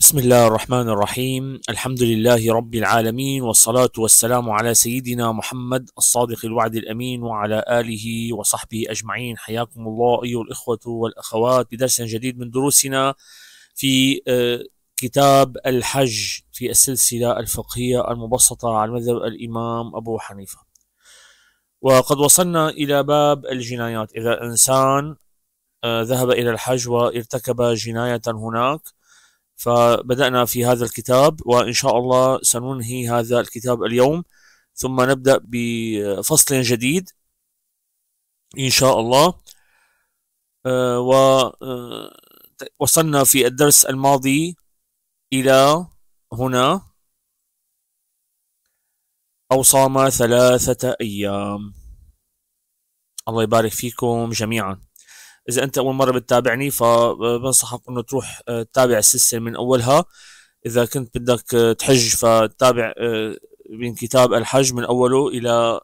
بسم الله الرحمن الرحيم الحمد لله رب العالمين والصلاة والسلام على سيدنا محمد الصادق الوعد الأمين وعلى آله وصحبه أجمعين حياكم الله أيها الإخوة والأخوات بدرس جديد من دروسنا في آه، كتاب الحج في السلسلة الفقهية المبسطة على مذهب الإمام أبو حنيفة وقد وصلنا إلى باب الجنايات إذا إنسان آه، ذهب إلى الحج وارتكب جناية هناك فبدأنا في هذا الكتاب وإن شاء الله سننهي هذا الكتاب اليوم ثم نبدأ بفصل جديد إن شاء الله آه، ووصلنا آه، في الدرس الماضي إلى هنا أو صام ثلاثة أيام الله يبارك فيكم جميعاً اذا انت اول مره بتتابعني فبنصحك انه تروح آه، تتابع السلسله من اولها اذا كنت بدك آه، تحج فتتابع آه، من كتاب الحج من اوله الى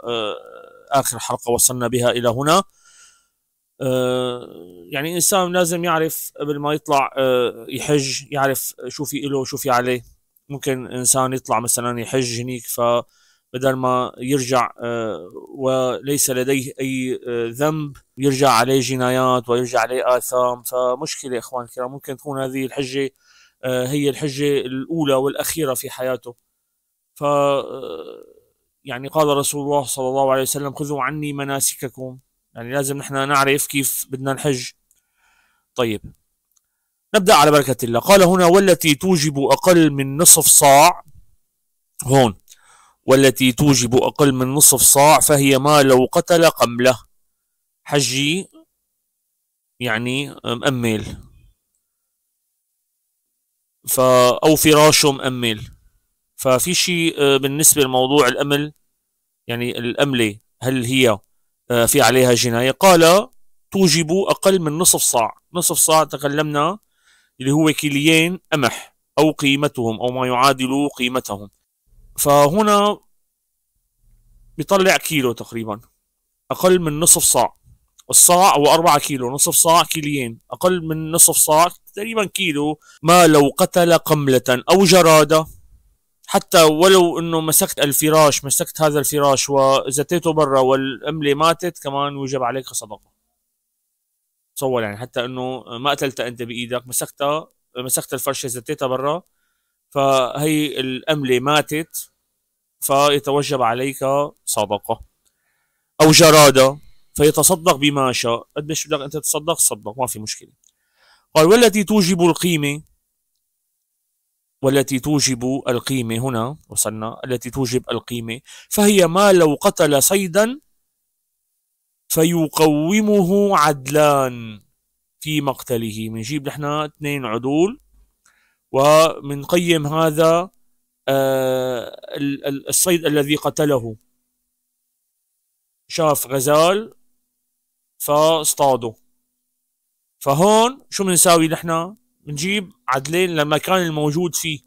اخر حلقه وصلنا بها الى هنا يعني الانسان لازم يعرف قبل ما يطلع يحج يعرف شو في له شو في عليه ممكن انسان يطلع مثلا يحج هنيك ف بدل ما يرجع آه، وليس لديه أي آه، ذنب يرجع عليه جنايات ويرجع عليه آثام فمشكلة إخوان الكرام ممكن تكون هذه الحجة آه، هي الحجة الأولى والأخيرة في حياته ف يعني قال رسول الله صلى الله عليه وسلم خذوا عني مناسككم يعني لازم نحن نعرف كيف بدنا نحج طيب نبدأ على بركة الله قال هنا والتي توجب أقل من نصف صاع هون والتي توجب أقل من نصف صاع فهي ما لو قتل قملة حجي يعني مأمل ف أو فراشه مأمل ففي شيء آه، بالنسبة لموضوع الأمل يعني الأملة هل هي آه، في عليها جناية قال توجب أقل من نصف صاع نصف صاع تكلمنا اللي هو كيليين قمح أو قيمتهم أو ما يعادل قيمتهم فهنا بيطلع كيلو تقريبا اقل من نصف صاع الصاع هو 4 كيلو نصف صاع كيلين اقل من نصف صاع تقريبا كيلو ما لو قتل قملة او جرادة حتى ولو انه مسكت الفراش مسكت هذا الفراش وزتيته برا والاملة ماتت كمان وجب عليك صدقة تصور يعني حتى انه ما قتلتها انت بايدك مسكتها مسكت الفرشة زتيتها برا فهي الأملة ماتت فيتوجب عليك صدقة أو جرادة فيتصدق بما شاء قد مش بدك أنت تتصدق تصدق ما في مشكلة قال والتي توجب القيمة والتي توجب القيمة هنا وصلنا التي توجب القيمة فهي ما لو قتل صيدا فيقومه عدلان في مقتله بنجيب نحن اثنين عدول قيم هذا آه، الصيد الذي قتله شاف غزال فاصطاده فهون شو بنساوي نحن بنجيب عدلين للمكان الموجود فيه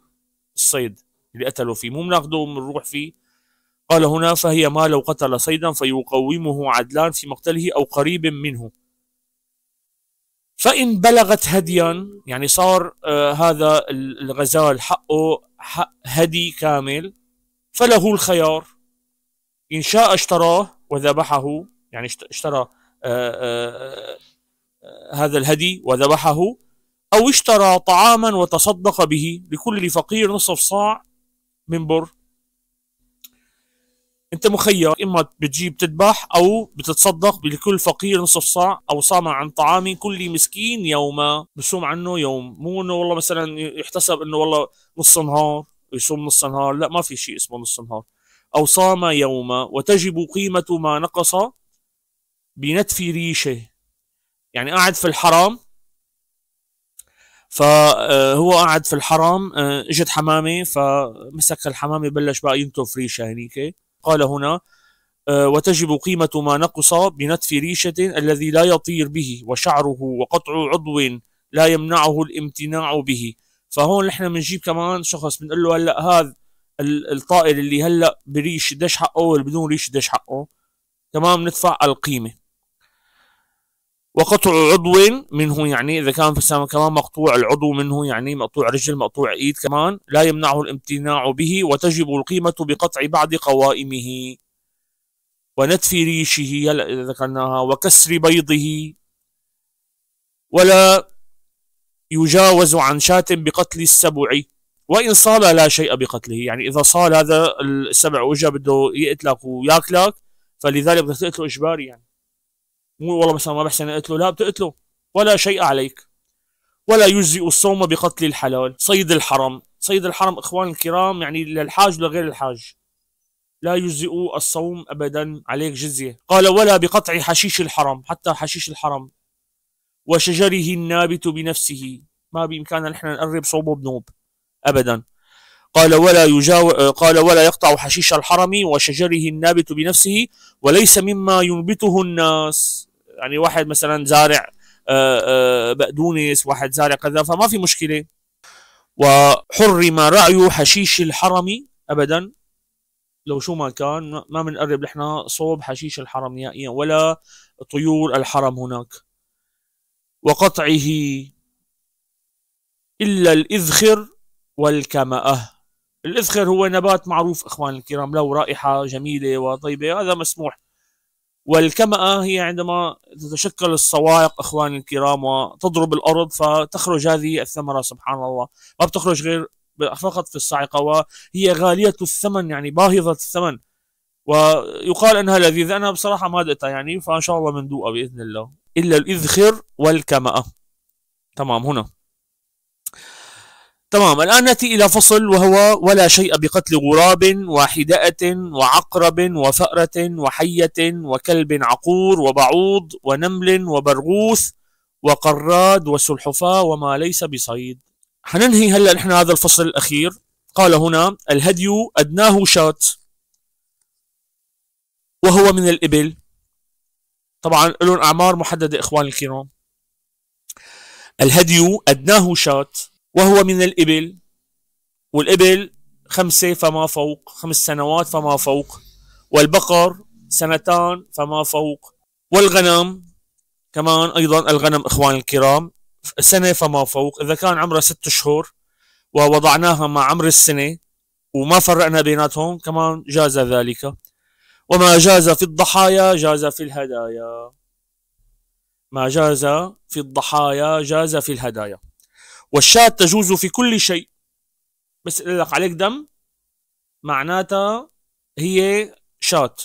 الصيد اللي قتله فيه مو بناخده بنروح فيه قال هنا فهي ما لو قتل صيدا فيقومه عدلان في مقتله أو قريب منه فإن بلغت هديا يعني صار آه، هذا الغزال حقه حق هدي كامل فله الخيار إن شاء اشتراه وذبحه يعني اشترى آه، آه، هذا الهدي وذبحه أو اشترى طعاما وتصدق به لكل فقير نصف صاع من بر انت مخير اما بتجيب تذبح او بتتصدق لكل فقير نصف صاع او صاما عن طعام كل مسكين يوما بصوم عنه يوم مو انه والله مثلا يحتسب انه والله نص نهار يصوم نص نهار لا ما في شيء اسمه نص نهار او صام يوما وتجب قيمه ما نقص بنتف ريشه يعني قاعد في الحرام فهو آه، قاعد في الحرام آه، اجت حمامه فمسك الحمامه بلش بقى ينتف ريشه هنيك قال هنا آه، وتجب قيمة ما نقص بنتف ريشة الذي لا يطير به وشعره وقطع عضو لا يمنعه الامتناع به فهون نحن بنجيب كمان شخص بنقول له هلا هذا الطائر اللي هلا بريش دش حقه واللي بدون ريش دش حقه تمام ندفع القيمة وقطع عضو منه يعني اذا كان في السامه كمان مقطوع العضو منه يعني مقطوع رجل مقطوع ايد كمان لا يمنعه الامتناع به وتجب القيمه بقطع بعض قوائمه ونتف ريشه اذا ذكرناها وكسر بيضه ولا يجاوز عن شاة بقتل السبع وإن صال لا شيء بقتله يعني إذا صال هذا السبع وجا بده يقتلك وياكلك فلذلك بدك تقتله إجباري يعني مو والله مثلا ما بحسن اقتله لا بتقتله ولا شيء عليك ولا يجزئ الصوم بقتل الحلال صيد الحرم صيد الحرم اخوان الكرام يعني للحاج لغير الحاج لا يجزئ الصوم ابدا عليك جزيه قال ولا بقطع حشيش الحرم حتى حشيش الحرم وشجره النابت بنفسه ما بامكاننا نحن نقرب صوبه بنوب ابدا قال ولا يجاو... قال ولا يقطع حشيش الحرم وشجره النابت بنفسه وليس مما ينبته الناس يعني واحد مثلا زارع آه، آه، بقدونس واحد زارع كذا فما في مشكله وحرم رأي حشيش الحرم ابدا لو شو ما كان ما بنقرب نحن صوب حشيش الحرم نهائيا ولا طيور الحرم هناك وقطعه إلا الإذخر والكمأة الإذخر هو نبات معروف إخوان الكرام له رائحة جميلة وطيبة هذا مسموح والكمأة هي عندما تتشكل الصواعق اخواني الكرام وتضرب الارض فتخرج هذه الثمرة سبحان الله ما بتخرج غير فقط في الصاعقة وهي غالية الثمن يعني باهظة الثمن ويقال انها لذيذة انا بصراحة ما دقتها يعني فان شاء الله مندوقة باذن الله الا الاذخر والكمأة تمام هنا تمام الآن نأتي إلى فصل وهو ولا شيء بقتل غراب وحدأة وعقرب وفأرة وحية وكلب عقور وبعوض ونمل وبرغوث وقراد وسلحفاة وما ليس بصيد حننهي هلا نحن هذا الفصل الأخير قال هنا الهدي أدناه شات وهو من الإبل طبعا لهم أعمار محددة إخواني الكرام الهدي أدناه شات وهو من الإبل والإبل خمسة فما فوق خمس سنوات فما فوق والبقر سنتان فما فوق والغنم كمان أيضا الغنم إخوان الكرام سنة فما فوق إذا كان عمرها ست شهور ووضعناها مع عمر السنة وما فرقنا بيناتهم كمان جاز ذلك وما جاز في الضحايا جاز في الهدايا ما جاز في الضحايا جاز في الهدايا والشاة تجوز في كل شيء بس لك عليك دم معناتها هي شاة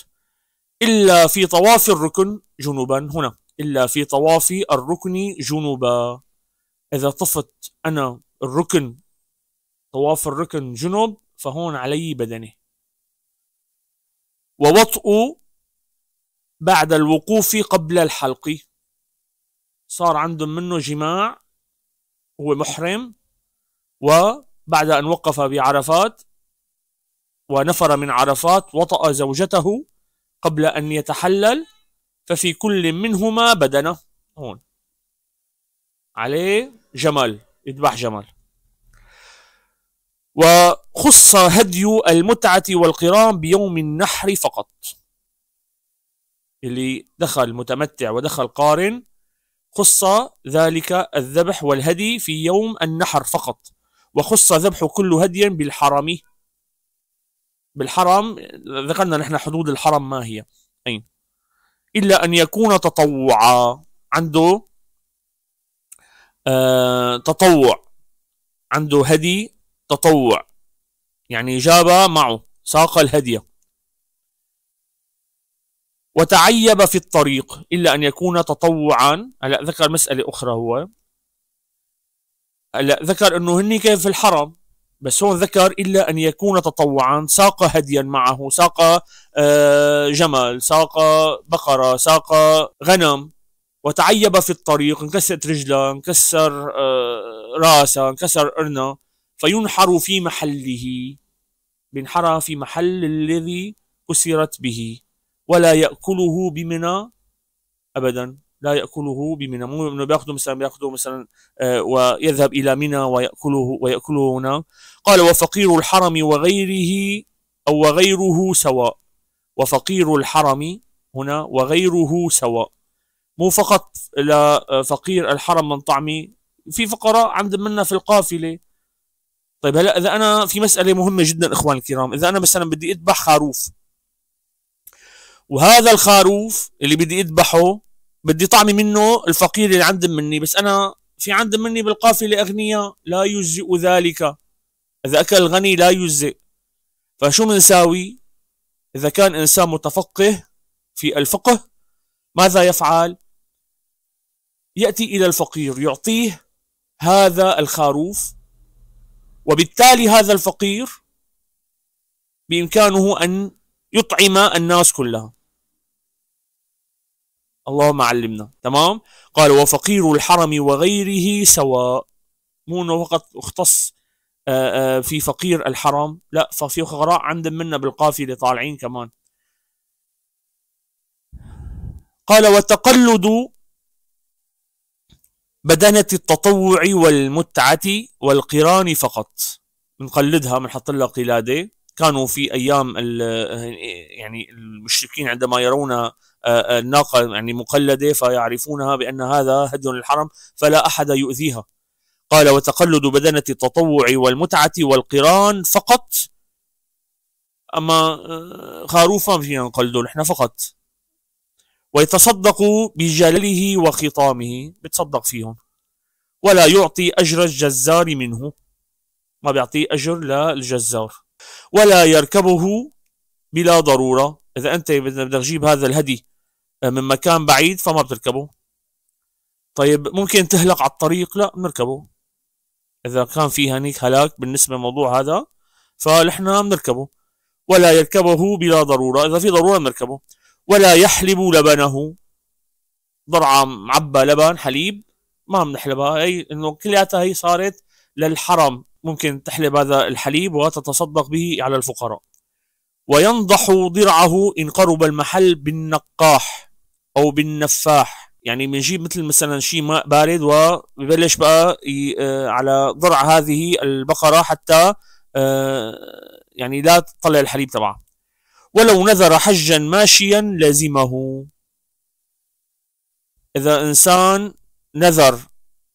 إلا في طواف الركن جنوبا هنا إلا في طواف الركن جنوبا إذا طفت أنا الركن طواف الركن جنوب فهون علي بدني ووطء بعد الوقوف قبل الحلق صار عندهم منه جماع هو محرم وبعد أن وقف بعرفات ونفر من عرفات وطأ زوجته قبل أن يتحلل ففي كل منهما بدنة هون عليه جمل يذبح جمل وخص هدي المتعة والقران بيوم النحر فقط اللي دخل متمتع ودخل قارن خص ذلك الذبح والهدي في يوم النحر فقط وخص ذبح كل هدي بالحرم بالحرم ذكرنا نحن حدود الحرم ما هي أين إلا أن يكون تطوعا عنده آه تطوع عنده هدي تطوع يعني جاب معه ساق الهديه وتعيب في الطريق إلا أن يكون تطوعا هلا ذكر مسألة أخرى هو هلا ذكر أنه هني كان في الحرم بس هون ذكر إلا أن يكون تطوعا ساق هديا معه ساق آه، جمل ساق بقرة ساق غنم وتعيب في الطريق انكسرت رجله انكسر آه، راسه انكسر قرنه فينحر في محله بينحرها في محل الذي كسرت به ولا يأكله بمنى أبدا لا يأكله بمنى مو إنه بياخذه مثلا بياخذه مثلا آه، ويذهب إلى منى ويأكله ويأكله هناك قال وفقير الحرم وغيره أو وغيره سواء وفقير الحرم هنا وغيره سواء مو فقط لفقير آه، الحرم من طعمي في فقراء عند منا في القافلة طيب هلا إذا أنا في مسألة مهمة جدا إخوان الكرام إذا أنا مثلا بدي أذبح خروف وهذا الخروف اللي بدي اذبحه بدي طعمي منه الفقير اللي عند مني بس انا في عند مني بالقافله اغنياء لا يجزئ ذلك اذا اكل الغني لا يجزئ فشو بنساوي اذا كان انسان متفقه في الفقه ماذا يفعل ياتي الى الفقير يعطيه هذا الخروف وبالتالي هذا الفقير بامكانه ان يطعم الناس كلها اللهم علمنا تمام قال وفقير الحرم وغيره سواء مو انه فقط اختص آه، آه، في فقير الحرم لا ففي فقراء عند منا بالقافلة طالعين كمان قال وتقلد بدنة التطوع والمتعة والقران فقط بنقلدها بنحط لها قلادة كانوا في أيام يعني المشركين عندما يرون آه، آه، الناقة يعني مقلدة فيعرفونها بأن هذا هدي للحرم فلا أحد يؤذيها قال وتقلد بدنة التطوع والمتعة والقران فقط أما آه، خروف ما فينا نقلده نحن فقط ويتصدق بجلله وخطامه بتصدق فيهم ولا يعطي أجر الجزار منه ما بيعطي أجر للجزار ولا يركبه بلا ضرورة إذا أنت بدك تجيب هذا الهدي آه، من مكان بعيد فما بتركبه طيب ممكن تهلك على الطريق لا بنركبه اذا كان في هنيك هلاك بالنسبه للموضوع هذا فنحن بنركبه ولا يركبه بلا ضروره اذا في ضروره بنركبه ولا يحلب لبنه ضرعه معبى لبن حليب ما بنحلبها هي انه كلياتها هي صارت للحرم ممكن تحلب هذا الحليب وتتصدق به على الفقراء وينضح ضرعه إن قرب المحل بالنقاح او بالنفاح يعني بنجيب مثل مثلا شيء ماء بارد وببلش بقى آه، على ضرع هذه البقره حتى آه، يعني لا تطلع الحليب تبعها ولو نذر حجا ماشيا لزمه اذا انسان نذر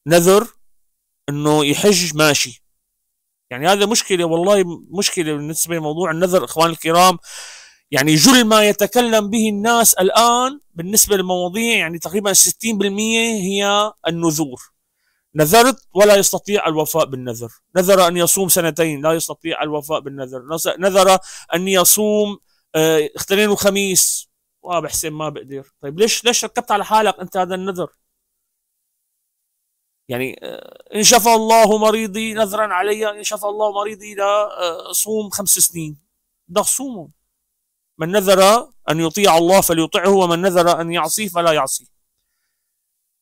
نذر انه يحج ماشي يعني هذا مشكله والله مشكله بالنسبه لموضوع النذر اخوان الكرام يعني جل ما يتكلم به الناس الآن بالنسبة للمواضيع يعني تقريبا 60% هي النذور نذرت ولا يستطيع الوفاء بالنذر نذر أن يصوم سنتين لا يستطيع الوفاء بالنذر نذر أن يصوم آه، اثنين وخميس واب حسين ما بقدر طيب ليش ليش ركبت على حالك أنت هذا النذر يعني آه، إن شفى الله مريضي نذرا علي إن شفى الله مريضي لا آه، صوم خمس سنين بدك صومه من نذر أن يطيع الله فليطعه ومن نذر أن يعصيه فلا يعصي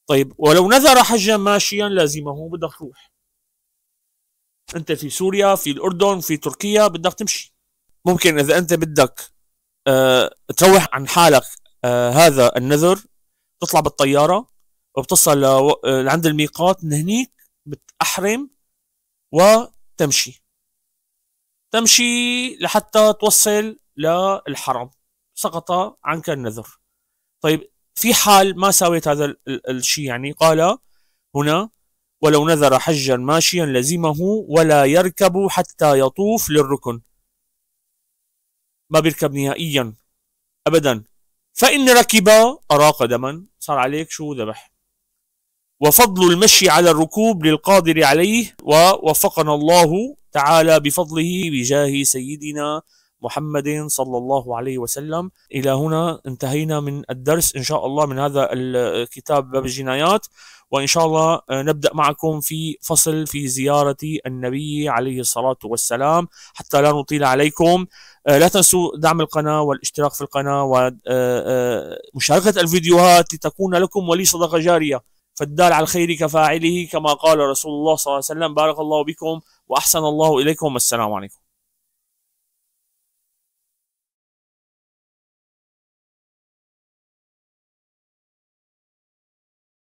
طيب ولو نذر حجا ماشيا لازمه بدك تروح أنت في سوريا في الأردن في تركيا بدك تمشي ممكن إذا أنت بدك أه تروح عن حالك أه هذا النذر تطلع بالطيارة وبتصل آه، لعند الميقات من هنيك بتأحرم وتمشي تمشي لحتى توصل للحرم سقط عنك النذر طيب في حال ما سويت هذا الشيء يعني قال هنا ولو نذر حجا ماشيا لزمه ولا يركب حتى يطوف للركن ما بيركب نهائيا ابدا فان ركب اراق دما صار عليك شو ذبح وفضل المشي على الركوب للقادر عليه ووفقنا الله تعالى بفضله بجاه سيدنا محمد صلى الله عليه وسلم إلى هنا انتهينا من الدرس إن شاء الله من هذا الكتاب باب الجنايات وإن شاء الله آه، نبدأ معكم في فصل في زيارة النبي عليه الصلاة والسلام حتى لا نطيل عليكم آه، لا تنسوا دعم القناة والاشتراك في القناة ومشاركة آه، الفيديوهات لتكون لكم ولي صدقة جارية فالدال على الخير كفاعله كما قال رسول الله صلى الله عليه وسلم بارك الله بكم وأحسن الله إليكم والسلام عليكم